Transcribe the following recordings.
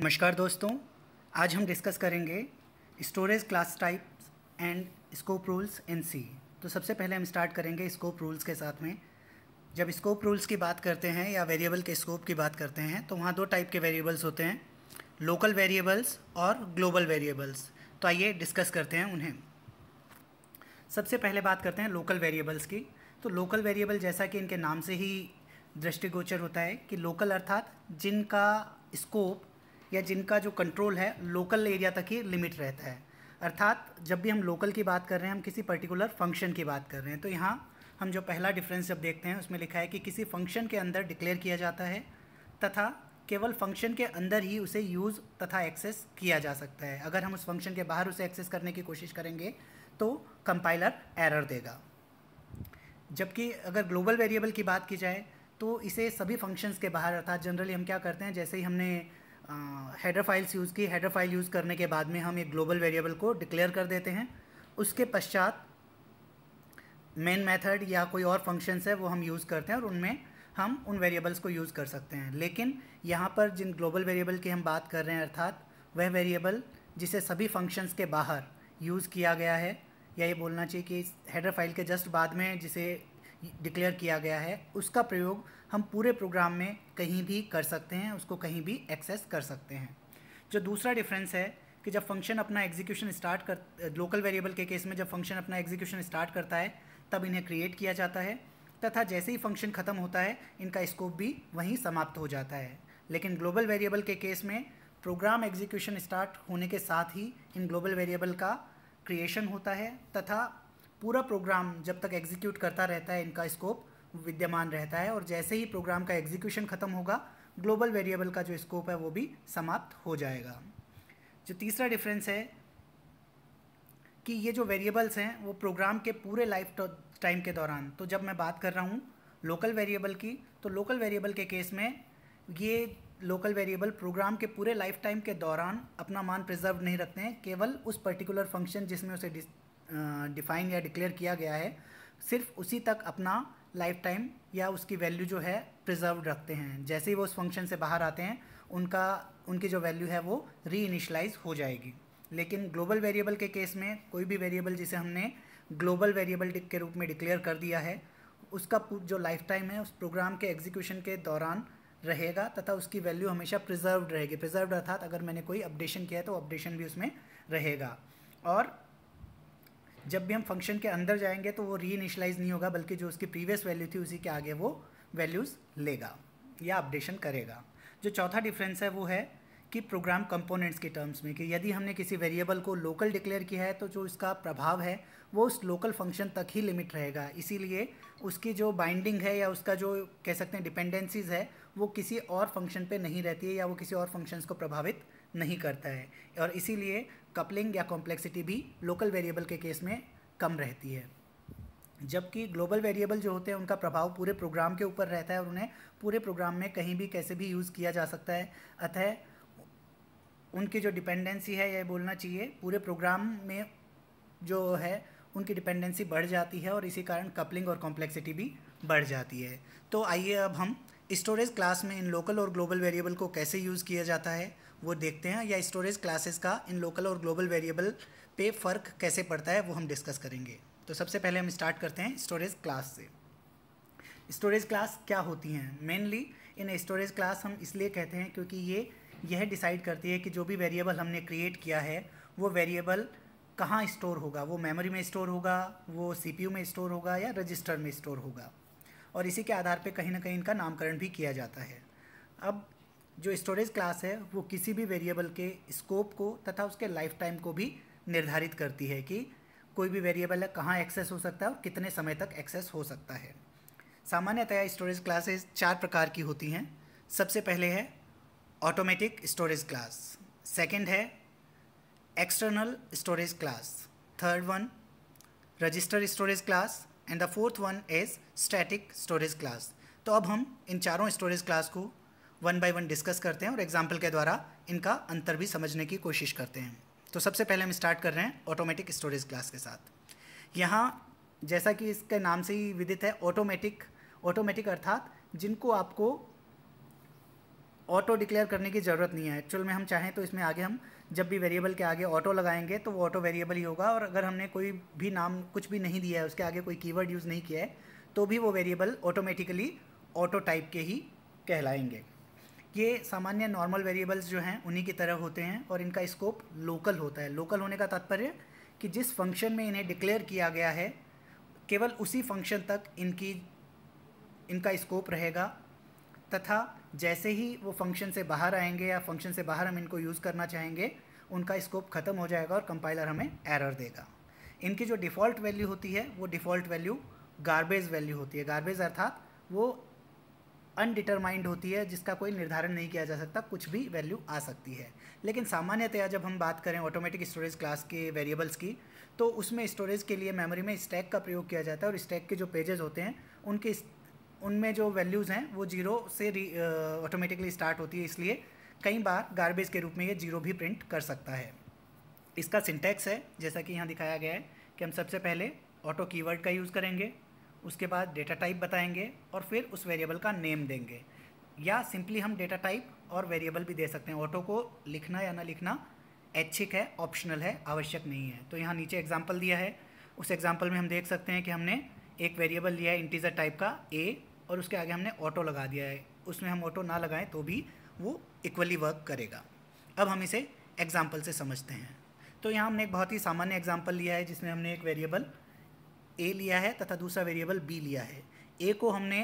नमस्कार दोस्तों आज हम डिस्कस करेंगे storage class types and scope rules in C तो सबसे पहले हम स्टार्ट करेंगे स्कोप रूल्स के साथ में जब स्कोप रूल्स की बात करते हैं या वेरिएबल के स्कोप की बात करते हैं तो वहाँ दो टाइप के वेरिएबल्स होते हैं लोकल वेरिएबल्स और ग्लोबल वेरिएबल्स तो आइए डिस्कस करते हैं उन्हें सबसे पहले बात करते हैं लोकल वेरिएबल्स की तो लोकल वेरिएबल जैसा कि इनके नाम से ही दृष्टिगोचर होता है कि लोकल अर्थात जिनका स्कोप या जिनका जो कंट्रोल है लोकल एरिया तक ही लिमिट रहता है अर्थात जब भी हम लोकल की बात कर रहे हैं हम किसी पर्टिकुलर फंक्शन की बात कर रहे हैं तो यहाँ हम जो पहला डिफरेंस जब देखते हैं उसमें लिखा है कि किसी फंक्शन के अंदर डिक्लेयर किया जाता है तथा केवल फंक्शन के अंदर ही उसे यूज़ तथा एक्सेस किया जा सकता है अगर हम उस फंक्शन के बाहर उसे एक्सेस करने की कोशिश करेंगे तो कंपाइलर एरर देगा जबकि अगर ग्लोबल वेरिएबल की बात की जाए तो इसे सभी फंक्शंस के बाहर अर्थात जनरली हम क्या करते हैं जैसे ही हमने हेडर फाइल्स यूज़ की हेडर फाइल यूज़ करने के बाद में हम एक ग्लोबल वेरिएबल को डिक्लेयर कर देते हैं उसके पश्चात मेन मेथड या कोई और फंक्शंस है वो हम यूज़ करते हैं और उनमें हम उन वेरिएबल्स को यूज़ कर सकते हैं लेकिन यहाँ पर जिन ग्लोबल वेरिएबल की हम बात कर रहे हैं अर्थात वह वेरिएबल जिसे सभी फंक्शंस के बाहर यूज़ किया गया है या ये बोलना चाहिए कि हेडर फाइल के जस्ट बाद में जिसे डिक्लेयर किया गया है उसका प्रयोग हम पूरे प्रोग्राम में कहीं भी कर सकते हैं उसको कहीं भी एक्सेस कर सकते हैं जो दूसरा डिफरेंस है कि जब फंक्शन अपना एग्जीक्यूशन स्टार्ट कर लोकल वेरिएबल के केस में जब फंक्शन अपना एग्जीक्यूशन स्टार्ट करता है तब इन्हें क्रिएट किया जाता है तथा जैसे ही फंक्शन ख़त्म होता है इनका स्कोप भी वहीं समाप्त हो जाता है लेकिन ग्लोबल वेरिएबल के केस में प्रोग्राम एग्जीक्यूशन स्टार्ट होने के साथ ही इन ग्लोबल वेरिएबल का क्रिएशन होता है तथा पूरा प्रोग्राम जब तक एग्जीक्यूट करता रहता है इनका स्कोप विद्यमान रहता है और जैसे ही प्रोग्राम का एग्जीक्यूशन ख़त्म होगा ग्लोबल वेरिएबल का जो स्कोप है वो भी समाप्त हो जाएगा जो तीसरा डिफरेंस है कि ये जो वेरिएबल्स हैं वो प्रोग्राम के पूरे लाइफ टाइम के दौरान तो जब मैं बात कर रहा हूँ लोकल वेरिएबल की तो लोकल वेरिएबल के केस में ये लोकल वेरिएबल प्रोग्राम के पूरे लाइफ टाइम के दौरान अपना मान प्रिजर्व नहीं रखते हैं केवल उस पर्टिकुलर फंक्शन जिसमें उसे डिफाइन या डिक्लेयर किया गया है सिर्फ उसी तक अपना लाइफ टाइम या उसकी वैल्यू जो है प्रिजर्व रखते हैं जैसे ही वो उस फंक्शन से बाहर आते हैं उनका उनकी जो वैल्यू है वो री इनिशलाइज हो जाएगी लेकिन ग्लोबल वेरिएबल के केस में कोई भी वेरिएबल जिसे हमने ग्लोबल वेरिएबल के रूप में डिक्लेयर कर दिया है उसका जो लाइफ टाइम है उस प्रोग्राम के एग्जीक्यूशन के दौरान रहेगा तथा उसकी वैल्यू हमेशा प्रिजर्व रहेगी प्रिजर्व अर्थात अगर मैंने कोई अपडेशन किया है तो अपडेशन भी उसमें रहेगा और जब भी हम फंक्शन के अंदर जाएंगे तो वो री इनिशलाइज नहीं होगा बल्कि जो उसकी प्रीवियस वैल्यू थी उसी के आगे वो वैल्यूज़ लेगा या अपडेशन करेगा जो चौथा डिफरेंस है वो है कि प्रोग्राम कंपोनेंट्स के टर्म्स में कि यदि हमने किसी वेरिएबल को लोकल डिक्लेयर किया है तो जो इसका प्रभाव है वो उस लोकल फंक्शन तक ही लिमिट रहेगा इसीलिए उसकी जो बाइंडिंग है या उसका जो कह सकते हैं डिपेंडेंसीज है वो किसी और फंक्शन पे नहीं रहती है या वो किसी और फंक्शंस को प्रभावित नहीं करता है और इसीलिए कपलिंग या कॉम्प्लेक्सिटी भी लोकल वेरिएबल के केस में कम रहती है जबकि ग्लोबल वेरिएबल जो होते हैं उनका प्रभाव पूरे प्रोग्राम के ऊपर रहता है और उन्हें पूरे प्रोग्राम में कहीं भी कैसे भी यूज़ किया जा सकता है अतः उनकी जो डिपेंडेंसी है यह बोलना चाहिए पूरे प्रोग्राम में जो है उनकी डिपेंडेंसी बढ़ जाती है और इसी कारण कपलिंग और कॉम्प्लेक्सिटी भी बढ़ जाती है तो आइए अब हम स्टोरेज क्लास में इन लोकल और ग्लोबल वेरिएबल को कैसे यूज़ किया जाता है वो देखते हैं या स्टोरेज क्लासेस का इन लोकल और ग्लोबल वेरिएबल पे फ़र्क कैसे पड़ता है वो हम डिस्कस करेंगे तो सबसे पहले हम स्टार्ट करते हैं स्टोरेज क्लास से स्टोरेज क्लास क्या होती हैं मेनली इन स्टोरेज क्लास हम इसलिए कहते हैं क्योंकि ये यह डिसाइड करती है कि जो भी वेरिएबल हमने क्रिएट किया है वो वेरिएबल कहाँ स्टोर होगा वो मेमोरी में स्टोर होगा वो सीपीयू में स्टोर होगा या रजिस्टर में स्टोर होगा और इसी के आधार पे कहीं ना कहीं इनका नामकरण भी किया जाता है अब जो स्टोरेज क्लास है वो किसी भी वेरिएबल के स्कोप को तथा उसके लाइफ टाइम को भी निर्धारित करती है कि कोई भी वेरिएबल है कहाँ एक्सेस हो सकता है और कितने समय तक एक्सेस हो सकता है सामान्यतया स्टोरेज क्लासेस चार प्रकार की होती हैं सबसे पहले है ऑटोमेटिक स्टोरेज क्लास सेकंड है external storage class third one register storage class and the fourth one is static storage class तो अब हम इन चारों स्टोरेज क्लास को वन बाय वन डिस्कस करते हैं और एग्जाम्पल के द्वारा इनका अंतर भी समझने की कोशिश करते हैं तो सबसे पहले हम स्टार्ट कर रहे हैं ऑटोमेटिक स्टोरेज क्लास के साथ यहाँ जैसा कि इसके नाम से ही विदित है ऑटोमेटिक ऑटोमेटिक अर्थात जिनको आपको ऑटो डिक्लेयर करने की ज़रूरत नहीं है एक्चुअल में हम चाहें तो इसमें आगे हम जब भी वेरिएबल के आगे ऑटो लगाएंगे तो वो ऑटो वेरिएबल ही होगा और अगर हमने कोई भी नाम कुछ भी नहीं दिया है उसके आगे कोई कीवर्ड यूज़ नहीं किया है तो भी वो वेरिएबल ऑटोमेटिकली ऑटो टाइप के ही कहलाएंगे ये सामान्य नॉर्मल वेरिएबल्स जो हैं उन्हीं की तरह होते हैं और इनका स्कोप लोकल होता है लोकल होने का तात्पर्य कि जिस फंक्शन में इन्हें डिक्लेयर किया गया है केवल उसी फंक्शन तक इनकी इनका स्कोप रहेगा तथा जैसे ही वो फंक्शन से बाहर आएंगे या फंक्शन से बाहर हम इनको यूज़ करना चाहेंगे उनका स्कोप ख़त्म हो जाएगा और कंपाइलर हमें एरर देगा इनकी जो डिफ़ॉल्ट वैल्यू होती है वो डिफ़ॉल्ट वैल्यू गार्बेज वैल्यू होती है गार्बेज अर्थात वो अनडिटरमाइंड होती है जिसका कोई निर्धारण नहीं किया जा सकता कुछ भी वैल्यू आ सकती है लेकिन सामान्यतया जब हम बात करें ऑटोमेटिक स्टोरेज क्लास के वेरिएबल्स की तो उसमें स्टोरेज के लिए मेमोरी में स्टैक का प्रयोग किया जाता है और स्टैक के जो पेजेस होते हैं उनके उनमें जो वैल्यूज़ हैं वो जीरो से ऑटोमेटिकली स्टार्ट होती है इसलिए कई बार गार्बेज के रूप में ये जीरो भी प्रिंट कर सकता है इसका सिंटैक्स है जैसा कि यहाँ दिखाया गया है कि हम सबसे पहले ऑटो कीवर्ड का यूज़ करेंगे उसके बाद डेटा टाइप बताएंगे और फिर उस वेरिएबल का नेम देंगे या सिंपली हम डेटा टाइप और वेरिएबल भी दे सकते हैं ऑटो को लिखना या ना लिखना ऐच्छिक है ऑप्शनल है आवश्यक नहीं है तो यहाँ नीचे एग्जाम्पल दिया है उस एग्जाम्पल में हम देख सकते हैं कि हमने एक वेरिएबल लिया है इंटीजर टाइप का ए और उसके आगे हमने ऑटो लगा दिया है उसमें हम ऑटो ना लगाएं तो भी वो इक्वली वर्क करेगा अब हम इसे एग्जाम्पल से समझते हैं तो यहाँ हमने एक बहुत ही सामान्य एग्जाम्पल लिया है जिसमें हमने एक वेरिएबल ए लिया है तथा दूसरा वेरिएबल बी लिया है ए को हमने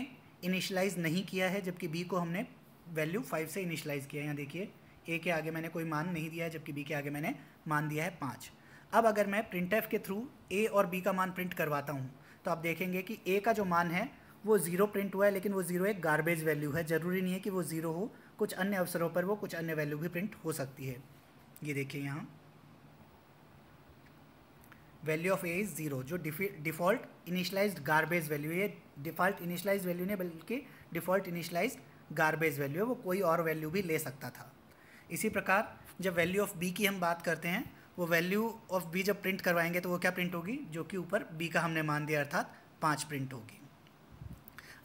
इनिशलाइज नहीं किया है जबकि बी को हमने वैल्यू फाइव से इनिशलाइज किया है यहाँ देखिए ए के आगे मैंने कोई मान नहीं दिया है जबकि बी के आगे मैंने मान दिया है पाँच अब अगर मैं प्रिंट के थ्रू ए और बी का मान प्रिंट करवाता हूँ तो आप देखेंगे कि ए का जो मान है वो ज़ीरो प्रिंट हुआ है लेकिन वो ज़ीरो एक गार्बेज वैल्यू है ज़रूरी नहीं है कि वो ज़ीरो हो कुछ अन्य अवसरों पर वो कुछ अन्य वैल्यू भी प्रिंट हो सकती है ये देखिए यहाँ value of A is zero जो डिफ़ॉल्ट इनिशलाइज गार्बेज वैल्यू है डिफ़ॉल्ट इनिशलाइज वैल्यू नहीं बल्कि डिफ़ॉल्ट इनिशलाइज गार्बेज वैल्यू है वो कोई और वैल्यू भी ले सकता था इसी प्रकार जब वैल्यू ऑफ बी की हम बात करते हैं वो वैल्यू ऑफ बी जब प्रिंट करवाएंगे तो वो क्या प्रिंट होगी जो कि ऊपर बी का हमने मान दिया अर्थात पाँच प्रिंट होगी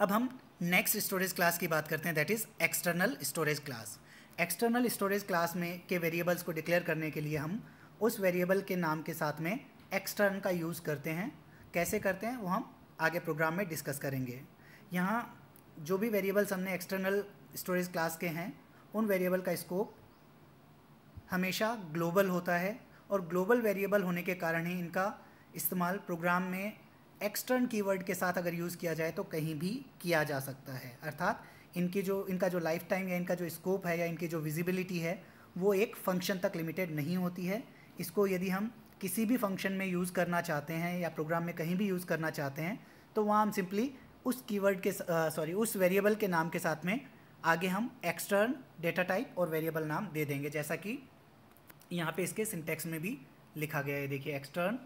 अब हम नेक्स्ट स्टोरेज क्लास की बात करते हैं that is external storage class external storage class में के वेरिएबल्स को डिक्लेयर करने के लिए हम उस वेरिएबल के नाम के साथ में एक्सटर्न का यूज़ करते हैं कैसे करते हैं वो हम आगे प्रोग्राम में डिस्कस करेंगे यहाँ जो भी वेरिएबल्स हमने एक्सटर्नल स्टोरेज क्लास के हैं उन वेरिएबल का स्कोप हमेशा ग्लोबल होता है और ग्लोबल वेरिएबल होने के कारण ही इनका इस्तेमाल प्रोग्राम में एक्सटर्न कीवर्ड के साथ अगर यूज़ किया जाए तो कहीं भी किया जा सकता है अर्थात इनकी जो इनका जो लाइफ टाइम या इनका जो स्कोप है या इनकी जो विजिबिलिटी है वो एक फंक्शन तक लिमिटेड नहीं होती है इसको यदि हम किसी भी फंक्शन में यूज़ करना चाहते हैं या प्रोग्राम में कहीं भी यूज़ करना चाहते हैं तो वहाँ हम सिंपली उस कीवर्ड के सॉरी उस वेरिएबल के नाम के साथ में आगे हम एक्सटर्न डेटा टाइप और वेरिएबल नाम दे देंगे जैसा कि यहाँ पे इसके सिंटेक्स में भी लिखा गया है देखिए extern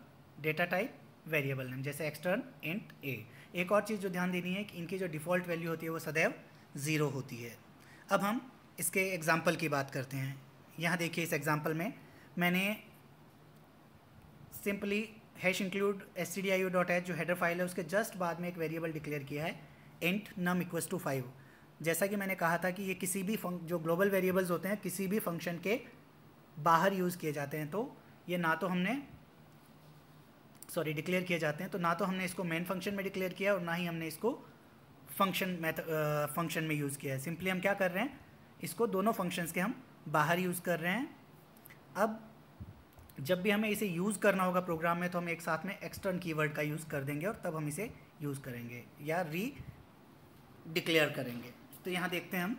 data type variable name जैसे एक्सटर्न इंट ए एक और चीज़ जो ध्यान देनी है कि इनकी जो डिफ़ॉल्ट वैल्यू होती है वो सदैव ज़ीरो होती है अब हम इसके एग्ज़ाम्पल की बात करते हैं यहाँ देखिए इस एग्ज़ाम्पल में मैंने simply hash include S C D I dot H जो हेडर फाइल है उसके जस्ट बाद में एक वेरिएबल डिक्लेयर किया है int num equals to five जैसा कि मैंने कहा था कि ये किसी भी फंक जो ग्लोबल वेरिएबल्स होते हैं किसी भी फंक्शन के बाहर यूज़ किए जाते हैं तो ये ना तो हमने सॉरी डिक्लेयर किए जाते हैं तो ना तो हमने इसको मेन फंक्शन में डिक्लेयर किया और ना ही हमने इसको फंक्शन मैथ फंक्शन में यूज़ किया है सिंपली हम क्या कर रहे हैं इसको दोनों फंक्शंस के हम बाहर यूज़ कर रहे हैं अब जब भी हमें इसे यूज़ करना होगा प्रोग्राम में तो हम एक साथ में एक्सटर्न कीवर्ड का यूज़ कर देंगे और तब हम इसे यूज़ करेंगे या री डिक्लेयर करेंगे तो यहाँ देखते हैं हम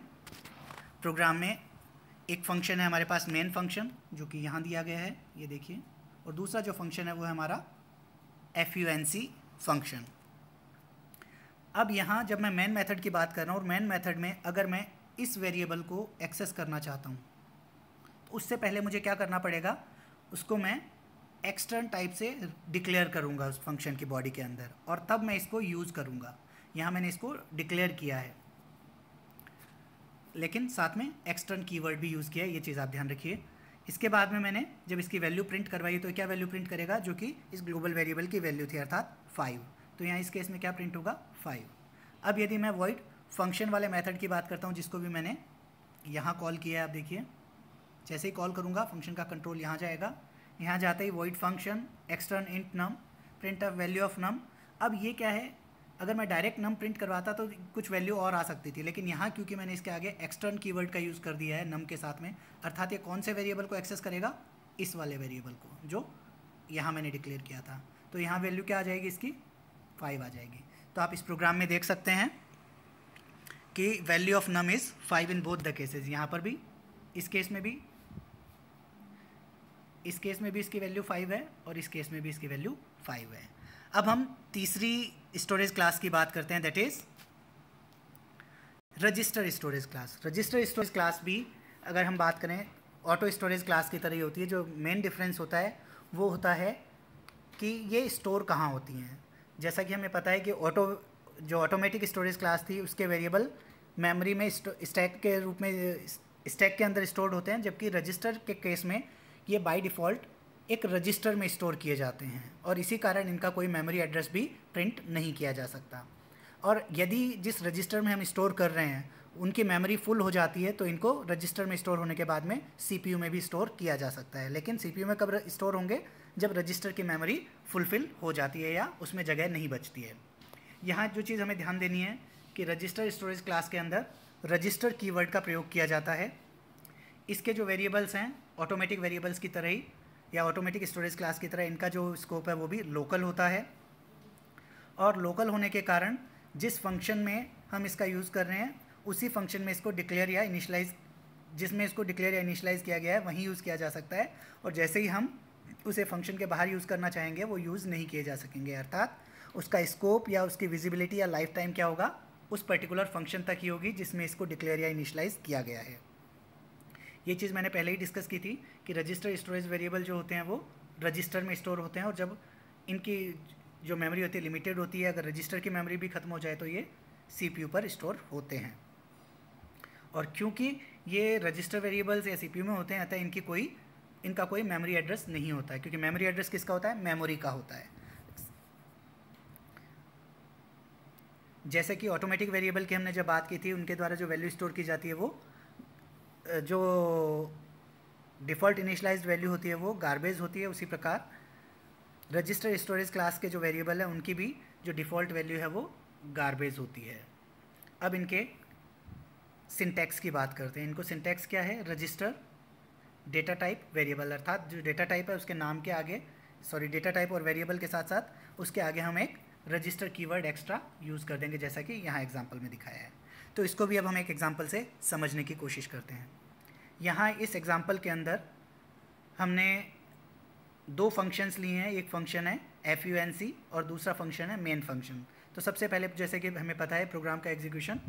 प्रोग्राम में एक फंक्शन है हमारे पास मेन फंक्शन जो कि यहाँ दिया गया है ये देखिए और दूसरा जो फंक्शन है वो है हमारा F U N C function अब यहाँ जब मैं मेन मेथड की बात कर रहा हूँ और मेन मेथड में अगर मैं इस वेरिएबल को एक्सेस करना चाहता हूँ तो उससे पहले मुझे क्या करना पड़ेगा उसको मैं एक्सटर्न टाइप से डिक्लेयर करूँगा उस फंक्शन की बॉडी के अंदर और तब मैं इसको यूज़ करूँगा यहाँ मैंने इसको डिक्लेयर किया है लेकिन साथ में एक्सटर्न कीवर्ड भी यूज़ किया है ये चीज़ आप ध्यान रखिए इसके बाद में मैंने जब इसकी वैल्यू प्रिंट करवाई तो क्या वैल्यू प्रिंट करेगा जो कि इस ग्लोबल वेरिएबल की वैल्यू थी अर्थात फाइव तो यहाँ इस केस में क्या प्रिंट होगा फाइव अब यदि मैं वॉइड फंक्शन वाले मेथड की बात करता हूँ जिसको भी मैंने यहाँ कॉल किया है आप देखिए जैसे ही कॉल करूँगा फंक्शन का कंट्रोल यहाँ जाएगा यहाँ जाते ही void function extern int num print of value of num अब ये क्या है अगर मैं डायरेक्ट नम प्रिंट करवाता तो कुछ वैल्यू और आ सकती थी लेकिन यहाँ क्योंकि मैंने इसके आगे एक्सटर्न कीवर्ड का यूज़ कर दिया है नम के साथ में अर्थात ये कौन से वेरिएबल को एक्सेस करेगा इस वाले वेरिएबल को जो यहाँ मैंने डिक्लेयर किया था तो यहाँ वैल्यू क्या आ जाएगी इसकी फाइव आ जाएगी तो आप इस प्रोग्राम में देख सकते हैं कि value of num is five in both the cases यहाँ पर भी इस केस में भी इस केस में भी इसकी वैल्यू फाइव है और इस केस में भी इसकी वैल्यू फाइव है अब हम तीसरी स्टोरेज क्लास की बात करते हैं that is register storage class register storage class भी अगर हम बात करें ऑटो स्टोरेज क्लास की तरह ही होती है जो मेन डिफरेंस होता है वो होता है कि ये स्टोर कहाँ होती हैं जैसा कि हमें पता है कि ऑटो जो ऑटोमेटिक स्टोरेज क्लास थी उसके वेरिएबल मेमोरी में स्टैक के रूप में स्टैक के अंदर स्टोर्ड होते हैं जबकि रजिस्टर के केस में ये बाय डिफ़ॉल्ट एक रजिस्टर में स्टोर किए जाते हैं और इसी कारण इनका कोई मेमोरी एड्रेस भी प्रिंट नहीं किया जा सकता और यदि जिस रजिस्टर में हम स्टोर कर रहे हैं उनकी मेमोरी फुल हो जाती है तो इनको रजिस्टर में स्टोर होने के बाद में सीपीयू में भी स्टोर किया जा सकता है लेकिन सीपीयू में कब स्टोर होंगे जब रजिस्टर की मेमोरी फुलफ़िल हो जाती है या उसमें जगह नहीं बचती है यहाँ जो चीज़ हमें ध्यान देनी है कि रजिस्टर स्टोरेज क्लास के अंदर रजिस्टर कीवर्ड का प्रयोग किया जाता है इसके जो वेरिएबल्स हैं ऑटोमेटिक वेरिएबल्स की तरह ही या ऑटोमेटिक स्टोरेज क्लास की तरह इनका जो स्कोप है वो भी लोकल होता है और लोकल होने के कारण जिस फंक्शन में हम इसका यूज़ कर रहे हैं उसी फंक्शन में इसको डिक्लेयर या इनिशलाइज जिसमें इसको डिक्लेयर या इनिशलाइज किया गया है वहीं यूज़ किया जा सकता है और जैसे ही हम उसे फंक्शन के बाहर यूज़ करना चाहेंगे वो यूज़ नहीं किए जा सकेंगे अर्थात उसका स्कोप या उसकी विजिबिलिटी या लाइफ टाइम क्या होगा उस पर्टिकुलर फंक्शन तक ही होगी जिसमें इसको डिक्लेयर या इनिशलाइज किया गया है ये चीज़ मैंने पहले ही डिस्कस की थी कि रजिस्टर स्टोरेज वेरिएबल जो होते हैं वो रजिस्टर में स्टोर होते हैं और जब इनकी जो मेमोरी होती है लिमिटेड होती है अगर रजिस्टर की मेमोरी भी ख़त्म हो जाए तो ये सी पर स्टोर होते हैं और क्योंकि ये रजिस्टर वेरिएबल्स या सी में होते हैं अतः इनकी कोई इनका कोई मेमोरी एड्रेस नहीं होता है क्योंकि मेमोरी एड्रेस किसका होता है मेमोरी का होता है जैसे कि ऑटोमेटिक वेरिएबल की हमने जब बात की थी उनके द्वारा जो वैल्यू स्टोर की जाती है वो जो डिफ़ॉल्ट इनिशलाइज वैल्यू होती है वो गार्बेज होती है उसी प्रकार रजिस्टर स्टोरेज क्लास के जो वेरिएबल हैं उनकी भी जो डिफ़ॉल्ट वैल्यू है वो गार्बेज होती है अब इनके सिंटैक्स की बात करते हैं इनको सिंटैक्स क्या है रजिस्टर डेटा टाइप वेरिएबल अर्थात जो डेटा टाइप है उसके नाम के आगे सॉरी डेटा टाइप और वेरिएबल के साथ साथ उसके आगे हम एक रजिस्टर कीवर्ड एक्स्ट्रा यूज़ कर देंगे जैसा कि यहाँ एग्जाम्पल में दिखाया है तो इसको भी अब हम एक एग्ज़ाम्पल से समझने की कोशिश करते हैं यहाँ इस एग्ज़ाम्पल के अंदर हमने दो फंक्शंस लिए हैं एक फंक्शन है एफ यू एन सी और दूसरा फंक्शन है मेन फंक्शन तो सबसे पहले जैसे कि हमें पता है प्रोग्राम का एग्जीक्यूशन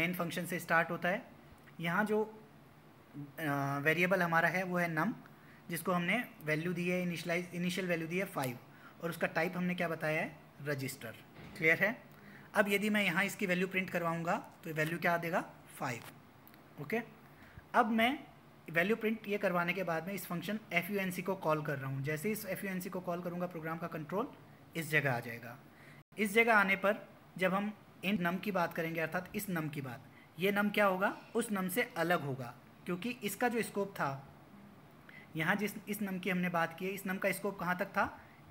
मेन फंक्शन से स्टार्ट होता है यहाँ जो वेरिएबल हमारा है वो है नम जिसको हमने वैल्यू दी है इनिशलाइज इनिशियल वैल्यू दी है फाइव और उसका टाइप हमने क्या बताया है रजिस्टर क्लियर है अब यदि मैं यहाँ इसकी वैल्यू प्रिंट करवाऊँगा तो वैल्यू क्या देगा फाइव ओके अब मैं वैल्यू प्रिंट ये करवाने के बाद में इस function F U N C को कॉल कर रहा हूँ जैसे इस एफ यू एन सी को कॉल करूँगा प्रोग्राम का कंट्रोल इस जगह आ जाएगा इस जगह आने पर जब हम इन नम की बात करेंगे अर्थात इस नम की बात ये नम क्या होगा उस नम से अलग होगा क्योंकि इसका जो स्कोप था यहाँ जिस इस नम की हमने बात की इस नम का स्कोप कहाँ तक था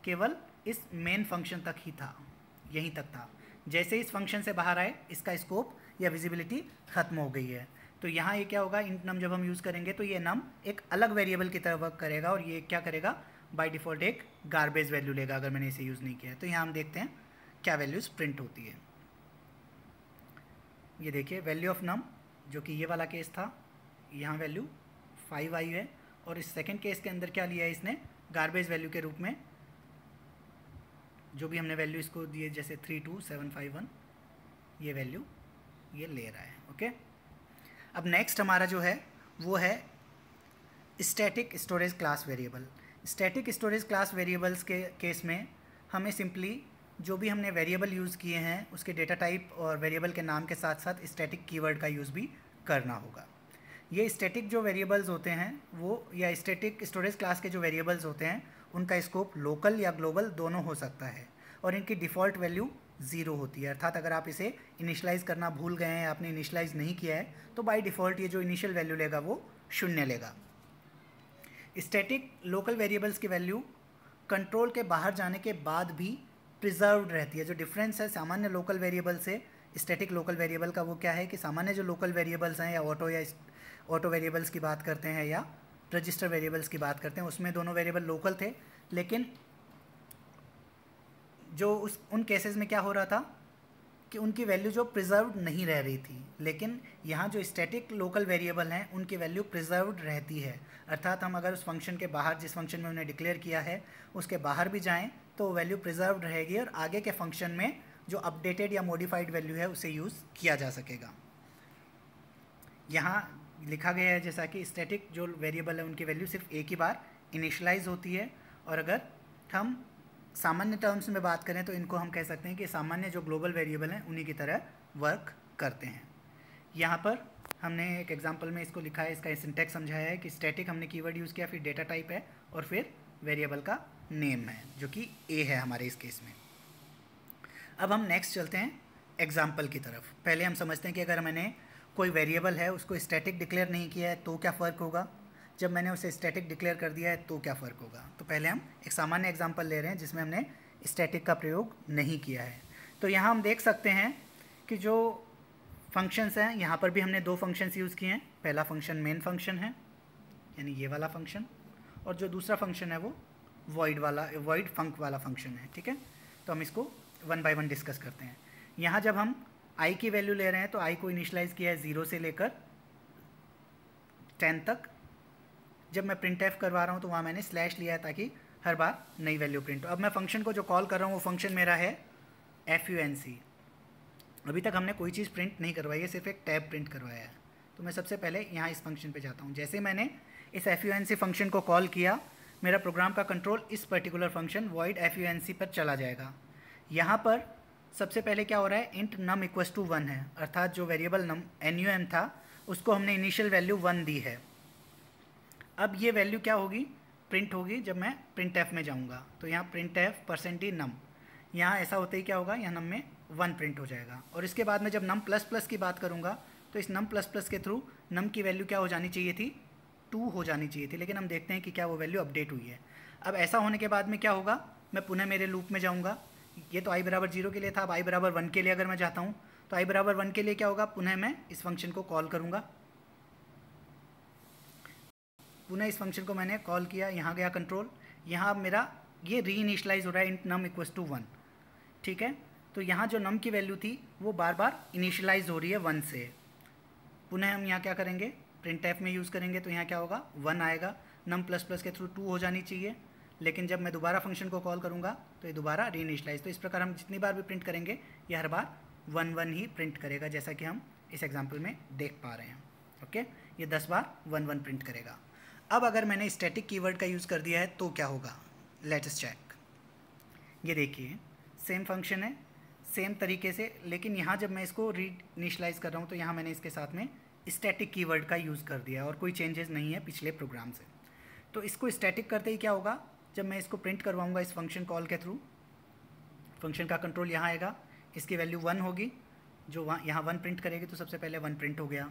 केवल इस मेन फंक्शन तक ही था यहीं तक था जैसे इस फंक्शन से बाहर आए इसका स्कोप या विजिबिलिटी खत्म हो गई है तो यहाँ ये क्या होगा इंट नम जब हम यूज़ करेंगे तो ये नम एक अलग वेरिएबल की तरह वर्क करेगा और ये क्या करेगा बाय डिफ़ॉल्ट एक गारबेज वैल्यू लेगा अगर मैंने इसे यूज़ नहीं किया तो यहाँ हम देखते हैं क्या वैल्यूज़ प्रिंट होती है ये देखिए वैल्यू ऑफ नम जो कि ये वाला केस था यहाँ वैल्यू फाइव आई है और इस सेकेंड केस के अंदर क्या लिया है इसने गारबेज वैल्यू के रूप में जो भी हमने वैल्यू इसको दिए जैसे three two seven five one ये वैल्यू ये ले रहा है ओके अब नेक्स्ट हमारा जो है वो है static storage class variable static storage class variables के केस में हमें सिंपली जो भी हमने वेरिएबल यूज़ किए हैं उसके डेटा टाइप और वेरिएबल के नाम के साथ साथ स्टैटिक कीवर्ड का यूज़ भी करना होगा ये स्टैटिक जो वेरिएबल्स होते हैं वो या स्टैटिक स्टोरेज क्लास के जो वेरिएबल्स होते हैं उनका स्कोप लोकल या ग्लोबल दोनों हो सकता है और इनकी डिफ़ॉल्ट वैल्यू ज़ीरो होती है अर्थात अगर आप इसे इनिशलाइज़ करना भूल गए हैं आपने इनिशलाइज़ नहीं किया है तो बाई डिफ़ॉल्ट ये जो इनिशियल वैल्यू लेगा वो शून्य लेगा स्टैटिक लोकल वेरिएबल्स की वैल्यू कंट्रोल के बाहर जाने के बाद भी प्रिजर्व रहती है जो डिफरेंस है सामान्य लोकल वेरिएबल से स्टैटिक लोकल वेरिएबल का वो क्या है कि सामान्य जो लोकल वेरिएबल्स हैं या ऑटो या ऑटो वेरिएबल्स की बात करते हैं या रजिस्टर वेरिएबल्स की बात करते हैं उसमें दोनों वेरिएबल लोकल थे लेकिन जो उस उन केसेस में क्या हो रहा था कि उनकी वैल्यू जो प्रिजर्व नहीं रह रही थी लेकिन यहाँ जो स्टैटिक लोकल वेरिएबल हैं उनकी वैल्यू प्रिजर्व रहती है अर्थात हम अगर उस फंक्शन के बाहर जिस फंक्शन में उन्हें डिक्लेयर किया है उसके बाहर भी जाएँ तो वैल्यू प्रिजर्व रहेगी और आगे के फंक्शन में जो अपडेटेड या मॉडिफाइड वैल्यू है उसे यूज़ किया जा सकेगा यहाँ लिखा गया है जैसा कि स्टैटिक जो वेरिएबल है उनकी वैल्यू सिर्फ एक ही बार इनिशलाइज होती है और अगर हम सामान्य टर्म्स में बात करें तो इनको हम कह सकते हैं कि सामान्य जो ग्लोबल वेरिएबल हैं उन्हीं की तरह वर्क करते हैं यहाँ पर हमने एक एग्जाम्पल में इसको लिखा है इसका सिंटेक्स समझाया है कि स्टैटिक हमने कीवर्ड यूज़ किया फिर डेटा टाइप है और फिर वेरिएबल का नेम है जो कि ए है हमारे इस केस में अब हम नेक्स्ट चलते हैं एग्जाम्पल की तरफ पहले हम समझते हैं कि अगर मैंने कोई वेरिएबल है उसको स्टैटिक डिक्लेयर नहीं किया है तो क्या फ़र्क होगा जब मैंने उसे स्टैटिक डिक्लेयर कर दिया है तो क्या फ़र्क होगा तो पहले हम एक सामान्य एग्जाम्पल ले रहे हैं जिसमें हमने स्टैटिक का प्रयोग नहीं किया है तो यहाँ हम देख सकते हैं कि जो फंक्शंस हैं यहाँ पर भी हमने दो फंक्शंस यूज़ किए हैं पहला फंक्शन मेन फंक्शन है यानी ये वाला फंक्शन और जो दूसरा फंक्शन है वो वॉइड वाला वॉइड फंक वाला फंक्शन है ठीक है तो हम इसको वन बाय वन डिस्कस करते हैं यहाँ जब हम आई की वैल्यू ले रहे हैं तो आई को इनिशलाइज़ किया है ज़ीरो से लेकर टेन तक जब मैं प्रिंट एफ करवा रहा हूँ तो वहाँ मैंने स्लैश लिया है ताकि हर बार नई वैल्यू प्रिंट हो अब मैं फंक्शन को जो कॉल कर रहा हूँ वो फंक्शन मेरा है एफ यू एन सी अभी तक हमने कोई चीज़ प्रिंट नहीं करवाई है सिर्फ एक टैब प्रिंट करवाया है तो मैं सबसे पहले यहाँ इस फंक्शन पे जाता हूँ जैसे मैंने इस F U N C function को कॉल किया मेरा प्रोग्राम का कंट्रोल इस particular function void F U N C पर चला जाएगा यहाँ पर सबसे पहले क्या हो रहा है int num equals to one है अर्थात जो variable num N U M था उसको हमने इनिशियल वैल्यू वन दी है अब ये वैल्यू क्या होगी प्रिंट होगी जब मैं प्रिंट एफ में जाऊँगा तो यहाँ प्रिंट एफ परसेंटी नम यहाँ ऐसा होते ही क्या होगा यहाँ नम में वन प्रिंट हो जाएगा और इसके बाद में जब नम प्लस प्लस की बात करूँगा तो इस नम प्लस प्लस के थ्रू नम की वैल्यू क्या हो जानी चाहिए थी टू हो जानी चाहिए थी लेकिन हम देखते हैं कि क्या वो वैल्यू अपडेट हुई है अब ऐसा होने के बाद में क्या होगा मैं पुनः मेरे लूप में जाऊँगा ये तो आई बराबर जीरो के लिए था अब आई बराबर वन के लिए अगर मैं चाहता हूँ तो आई बराबर वन के लिए क्या होगा पुनः मैं इस फंक्शन को कॉल करूँगा पुनः इस फंक्शन को मैंने कॉल किया यहाँ गया कंट्रोल यहाँ मेरा ये री इनिशलाइज हो रहा है इन नम इक्व टू वन ठीक है तो यहाँ जो नम की वैल्यू थी वो बार बार इनिशलाइज हो रही है वन से पुनः हम यहाँ क्या करेंगे प्रिंट एफ में यूज़ करेंगे तो यहाँ क्या होगा वन आएगा नम प्लस प्लस के थ्रू टू हो जानी चाहिए लेकिन जब मैं दोबारा फंक्शन को कॉल करूँगा तो ये दोबारा रीनिशलाइज तो इस प्रकार हम जितनी बार भी प्रिंट करेंगे ये हर बार वन वन ही प्रिंट करेगा जैसा कि हम इस एग्जाम्पल में देख पा रहे हैं ओके ये दस बार वन वन प्रिंट करेगा अब अगर मैंने स्टैटिक कीवर्ड का यूज़ कर दिया है तो क्या होगा लेटेस्ट चेक ये देखिए सेम फंक्शन है सेम तरीके से लेकिन यहाँ जब मैं इसको रीड इनिशलाइज कर रहा हूँ तो यहाँ मैंने इसके साथ में स्टैटिक कीवर्ड का यूज़ कर दिया और कोई चेंजेस नहीं है पिछले प्रोग्राम से तो इसको स्टैटिक करते ही क्या होगा जब मैं इसको प्रिंट करवाऊँगा इस फंक्शन कॉल के थ्रू फंक्शन का कंट्रोल यहाँ आएगा इसकी वैल्यू वन होगी जो वहाँ यहाँ वन प्रिंट करेगी तो सबसे पहले वन प्रिंट हो गया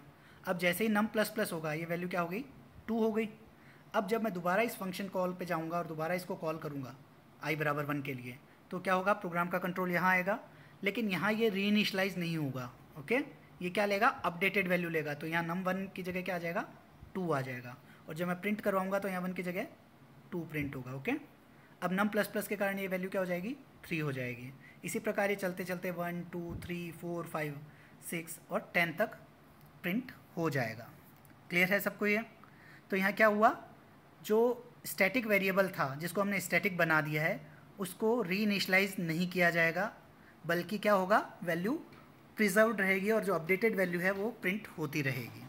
अब जैसे ही नम प्लस प्लस होगा ये वैल्यू क्या हो गई टू हो गई अब जब मैं दोबारा इस फंक्शन कॉल पर जाऊँगा और दोबारा इसको कॉल करूँगा आई बराबर वन के लिए तो क्या होगा प्रोग्राम का कंट्रोल यहाँ आएगा लेकिन यहाँ ये री इनिशलाइज नहीं होगा ओके ये क्या लेगा अपडेटेड वैल्यू लेगा तो यहाँ नम वन की जगह क्या आ जाएगा टू आ जाएगा और जब मैं प्रिंट करवाऊँगा तो यहाँ वन की जगह टू प्रिंट होगा ओके अब नम प्लस प्लस के कारण ये वैल्यू क्या हो जाएगी थ्री हो जाएगी इसी प्रकार ये चलते चलते one two three four five six और टेन तक प्रिंट हो जाएगा क्लियर है सबको ये तो यहाँ क्या हुआ जो स्टैटिक वेरिएबल था जिसको हमने स्टैटिक बना दिया है उसको रीइनिशलाइज नहीं किया जाएगा बल्कि क्या होगा वैल्यू प्रिजर्व रहेगी और जो अपडेटेड वैल्यू है वो प्रिंट होती रहेगी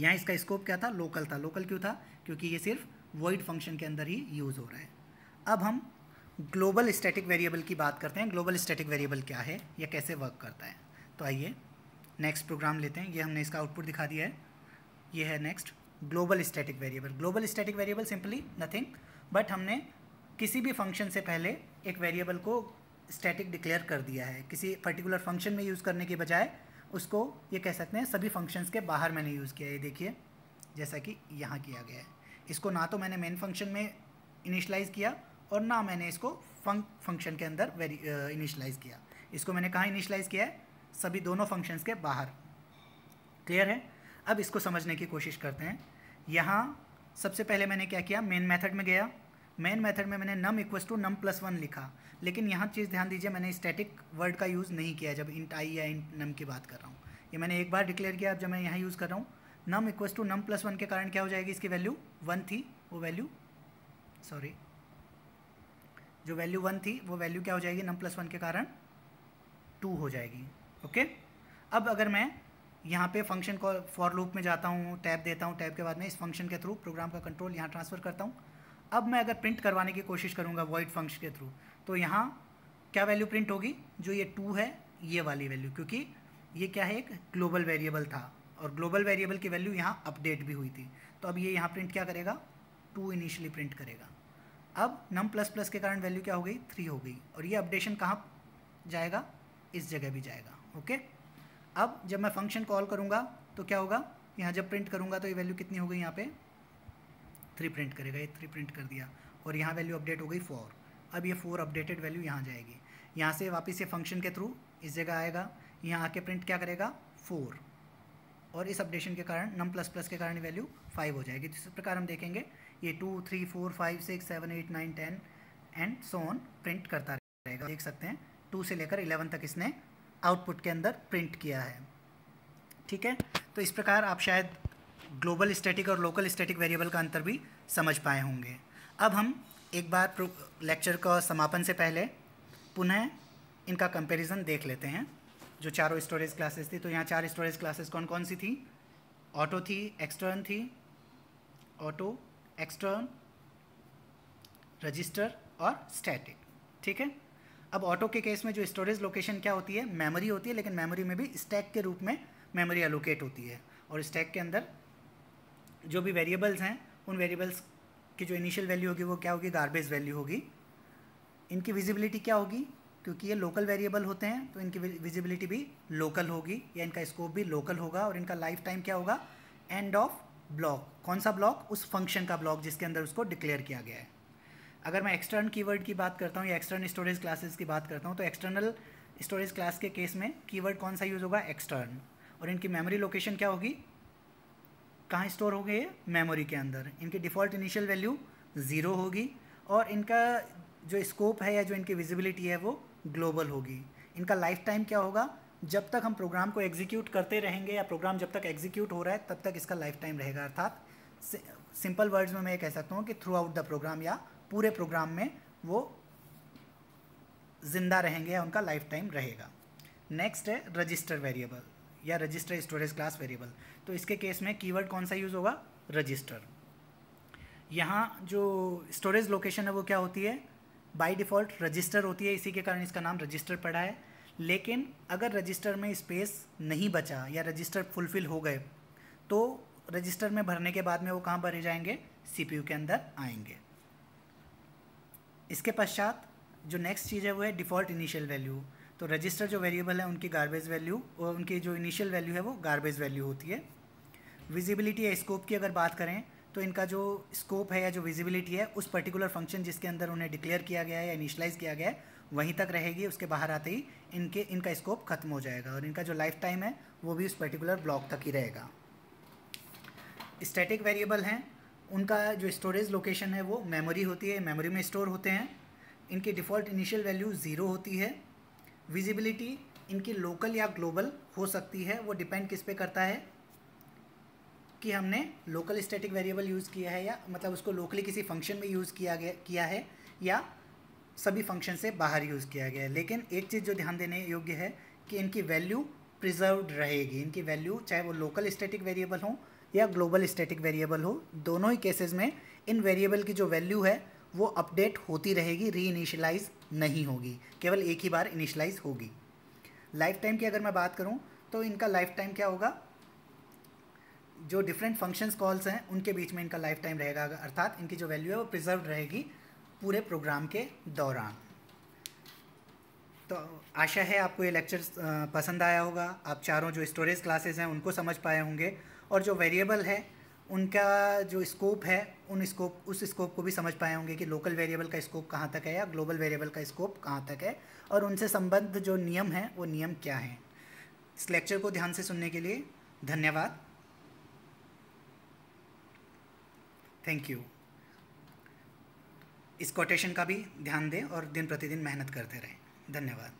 यहाँ इसका स्कोप क्या था लोकल था लोकल क्यों था क्योंकि ये सिर्फ वॉइड फंक्शन के अंदर ही यूज़ हो रहा है अब हम ग्लोबल स्टैटिक वेरिएबल की बात करते हैं ग्लोबल स्टैटिक वेरिएबल क्या है या कैसे वर्क करता है तो आइए नेक्स्ट प्रोग्राम लेते हैं ये हमने इसका आउटपुट दिखा दिया है ये है next global static variable global static variable simply nothing but हमने किसी भी फंक्शन से पहले एक वेरिएबल को स्टैटिक डिक्लेयर कर दिया है किसी पर्टिकुलर फंक्शन में यूज़ करने के बजाय उसको ये कह सकते हैं सभी फंक्शंस के बाहर मैंने यूज़ किया है देखिए जैसा कि यहाँ किया गया है इसको ना तो मैंने मेन फंक्शन में इनिशलाइज़ किया और ना मैंने इसको फंक्शन के अंदर वेरी इनिशलाइज़ किया इसको मैंने कहाँ इनिशलाइज़ किया है सभी दोनों फंक्शंस के बाहर क्लियर है अब इसको समझने की कोशिश करते हैं यहाँ सबसे पहले मैंने क्या किया मेन मेथड में गया मेन मेथड में मैंने num equals to num plus one लिखा लेकिन यहाँ चीज़ ध्यान दीजिए मैंने स्टैटिक वर्ड का यूज़ नहीं किया जब इंट आई या इंट नम की बात कर रहा हूँ ये मैंने एक बार डिक्लेयर किया अब जब मैं यहाँ यूज़ कर रहा हूँ num equals to num plus one के कारण क्या हो जाएगी इसकी वैल्यू वन थी वो वैल्यू सॉरी जो वैल्यू वन थी वो वैल्यू क्या हो जाएगी नम प्लस वन के कारण टू हो जाएगी ओके अब अगर मैं यहाँ पे फंक्शन को फॉर लूप में जाता हूँ टैब देता हूँ टैब के बाद में इस फंक्शन के थ्रू प्रोग्राम का कंट्रोल यहाँ ट्रांसफ़र करता हूँ अब मैं अगर प्रिंट करवाने की कोशिश करूँगा वॉइड फंक्शन के थ्रू तो यहाँ क्या वैल्यू प्रिंट होगी जो ये टू है ये वाली वैल्यू क्योंकि ये क्या है एक ग्लोबल वेरिएबल था और ग्लोबल वेरिएबल की वैल्यू यहाँ अपडेट भी हुई थी तो अब ये यहाँ प्रिंट क्या करेगा टू इनिशियली प्रिंट करेगा अब नम प्लस प्लस के कारण वैल्यू क्या हो गई थ्री हो गई और ये अपडेशन कहाँ जाएगा इस जगह भी जाएगा ओके अब जब मैं फंक्शन कॉल करूँगा तो क्या होगा यहाँ जब प्रिंट करूँगा तो ये वैल्यू कितनी हो गई यहाँ पे थ्री प्रिंट करेगा ये थ्री प्रिंट कर दिया और यहाँ वैल्यू अपडेट हो गई फोर अब ये फोर अपडेटेड वैल्यू यहाँ जाएगी यहाँ से वापस ये फंक्शन के थ्रू इस जगह आएगा यहाँ आके प्रिंट क्या करेगा फोर और इस अपडेशन के कारण नम प्लस प्लस के कारण वैल्यू फाइव हो जाएगी तो इस प्रकार हम देखेंगे ये two three four five six seven eight nine ten and so on print करता रहेगा देख सकते हैं टू से लेकर इलेवन तक इसने आउटपुट के अंदर प्रिंट किया है ठीक है तो इस प्रकार आप शायद ग्लोबल स्टैटिक और लोकल स्टैटिक वेरिएबल का अंतर भी समझ पाए होंगे अब हम एक बार लेक्चर का समापन से पहले पुनः इनका कंपैरिजन देख लेते हैं जो चारों स्टोरेज क्लासेस थी तो यहाँ चार स्टोरेज क्लासेस कौन कौन सी थी ऑटो थी एक्सटर्न थी ऑटो एक्सटर्न रजिस्टर और स्टैटिक ठीक है अब ऑटो के केस में जो स्टोरेज लोकेशन क्या होती है मेमोरी होती है लेकिन मेमोरी में भी स्टैक के रूप में मेमोरी एलोकेट होती है और स्टैक के अंदर जो भी वेरिएबल्स हैं उन वेरिएबल्स की जो इनिशियल वैल्यू होगी वो क्या होगी गार्बेज वैल्यू होगी इनकी विजिबिलिटी क्या होगी क्योंकि ये लोकल वेरिएबल होते हैं तो इनकी विजिबिलिटी भी लोकल होगी या इनका स्कोप भी लोकल होगा और इनका लाइफ टाइम क्या होगा एंड ऑफ ब्लॉक कौन सा ब्लॉक उस फंक्शन का ब्लॉक जिसके अंदर उसको डिक्लेयर किया गया है अगर मैं एक्सटर्नल कीवर्ड की बात करता हूँ या एक्सटर्नल स्टोरेज क्लासेस की बात करता हूँ तो एक्सटर्नल स्टोरेज क्लास के केस में कीवर्ड कौन सा यूज़ होगा एक्सटर्न और इनकी मेमोरी लोकेशन क्या होगी कहाँ स्टोर होंगे ये मेमोरी के अंदर इनकी डिफ़ॉल्ट इनिशियल वैल्यू ज़ीरो होगी और इनका जो स्कोप है या जो इनकी विजिबिलिटी है वो ग्लोबल होगी इनका लाइफ टाइम क्या होगा जब तक हम प्रोग्राम को एग्जीक्यूट करते रहेंगे या प्रोग्राम जब तक एग्जीक्यूट हो रहा है तब तक इसका लाइफ टाइम रहेगा अर्थात सिंपल वर्ड्स में मैं ये कह सकता हूँ कि थ्रू आउट द प्रोग्राम या पूरे प्रोग्राम में वो जिंदा रहेंगे या उनका लाइफ टाइम रहेगा नेक्स्ट है रजिस्टर वेरिएबल या रजिस्टर स्टोरेज क्लास वेरिएबल तो इसके केस में कीवर्ड कौन सा यूज़ होगा रजिस्टर यहाँ जो स्टोरेज लोकेशन है वो क्या होती है बाय डिफ़ॉल्ट रजिस्टर होती है इसी के कारण इसका नाम रजिस्टर पड़ा है लेकिन अगर रजिस्टर में स्पेस नहीं बचा या रजिस्टर फुलफ़िल हो गए तो रजिस्टर में भरने के बाद में वो कहाँ भरे जाएंगे सीपीयू के अंदर आएंगे इसके पश्चात जो नेक्स्ट चीज़ है वो है डिफ़ॉल्ट इनिशियल वैल्यू तो रजिस्टर जो वेरिएबल है उनकी गार्बेज वैल्यू और उनकी जो इनिशियल वैल्यू है वो गार्बेज वैल्यू होती है विजिबिलिटी या स्कोप की अगर बात करें तो इनका जो स्कोप है या जो विजिबिलिटी है उस पर्टिकुलर फंक्शन जिसके अंदर उन्हें डिक्लेयर किया गया है या इनिशलाइज किया गया है वहीं तक रहेगी उसके बाहर आते ही इनके इनका स्कोप खत्म हो जाएगा और इनका जो लाइफ टाइम है वो भी उस पर्टिकुलर ब्लॉक तक ही रहेगा स्टैटिक वेरिएबल हैं उनका जो स्टोरेज लोकेशन है वो मेमोरी होती है मेमोरी में स्टोर होते हैं इनकी डिफ़ॉल्ट इनिशियल वैल्यू ज़ीरो होती है विजिबिलिटी इनकी लोकल या ग्लोबल हो सकती है वो डिपेंड किस पे करता है कि हमने लोकल स्टैटिक वेरिएबल यूज़ किया है या मतलब उसको लोकली किसी फंक्शन में यूज़ किया गया किया है या सभी फंक्शन से बाहर यूज़ किया गया है लेकिन एक चीज़ जो ध्यान देने योग्य है कि इनकी वैल्यू प्रिजर्वड रहेगी इनकी वैल्यू चाहे वो लोकल स्टैटिक वेरिएबल हो या ग्लोबल स्टैटिक वेरिएबल हो दोनों ही केसेस में इन वेरिएबल की जो वैल्यू है वो अपडेट होती रहेगी री इनिशलाइज नहीं होगी केवल एक ही बार इनिशलाइज होगी लाइफ टाइम की अगर मैं बात करूँ तो इनका लाइफ टाइम क्या होगा जो डिफरेंट फंक्शंस कॉल्स हैं उनके बीच में इनका लाइफ टाइम रहेगा अर्थात इनकी जो वैल्यू है वो प्रिजर्व रहेगी पूरे प्रोग्राम के दौरान तो आशा है आपको ये लेक्चर पसंद आया होगा आप चारों जो स्टोरेज क्लासेस हैं उनको समझ पाए होंगे और जो वेरिएबल है उनका जो स्कोप है उन स्कोप उस स्कोप को भी समझ पाए होंगे कि लोकल वेरिएबल का स्कोप कहाँ तक है या ग्लोबल वेरिएबल का स्कोप कहाँ तक है और उनसे संबद्ध जो नियम हैं वो नियम क्या हैं इस लेक्चर को ध्यान से सुनने के लिए धन्यवाद थैंक यू इस कोटेशन का भी ध्यान दें और दिन प्रतिदिन मेहनत करते रहें धन्यवाद